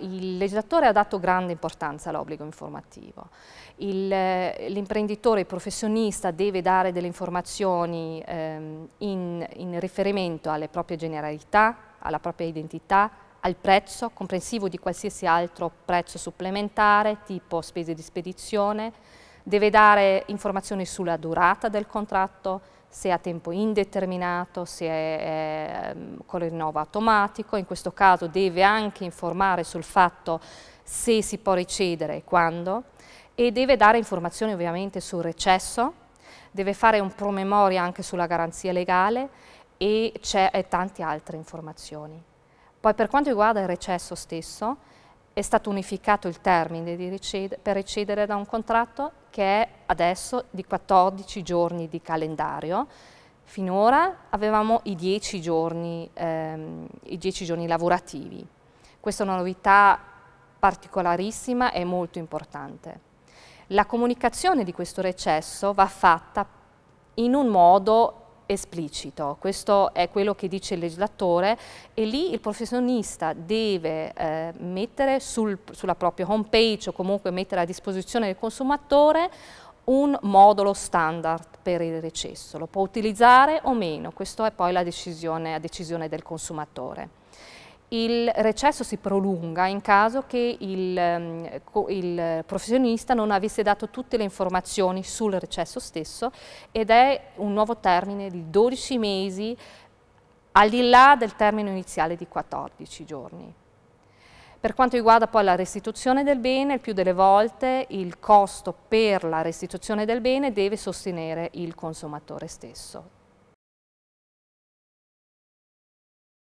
Il legislatore ha dato grande importanza all'obbligo informativo. Eh, l'imprenditore, il, il professionista deve dare delle informazioni ehm, in, in riferimento alle proprie generalità, alla propria identità, al prezzo, comprensivo di qualsiasi altro prezzo supplementare, tipo spese di spedizione, deve dare informazioni sulla durata del contratto, se è a tempo indeterminato, se è eh, con rinnovo automatico, in questo caso deve anche informare sul fatto se si può ricedere e quando e deve dare informazioni ovviamente sul recesso, deve fare un promemoria anche sulla garanzia legale e, e tante altre informazioni. Poi per quanto riguarda il recesso stesso, è stato unificato il termine recedere, per recedere da un contratto che è adesso di 14 giorni di calendario. Finora avevamo i 10 giorni, ehm, i 10 giorni lavorativi. Questa è una novità particolarissima e molto importante. La comunicazione di questo recesso va fatta in un modo esplicito, questo è quello che dice il legislatore e lì il professionista deve eh, mettere sul, sulla propria home page o comunque mettere a disposizione del consumatore un modulo standard per il recesso, lo può utilizzare o meno, questa è poi la decisione, la decisione del consumatore il recesso si prolunga in caso che il, ehm, il, professionista non avesse dato tutte le informazioni sul recesso stesso ed è un nuovo termine di 12 mesi al di là del termine iniziale di 14 giorni. Per quanto riguarda poi la restituzione del bene, il più delle volte il costo per la restituzione del bene deve sostenere il consumatore stesso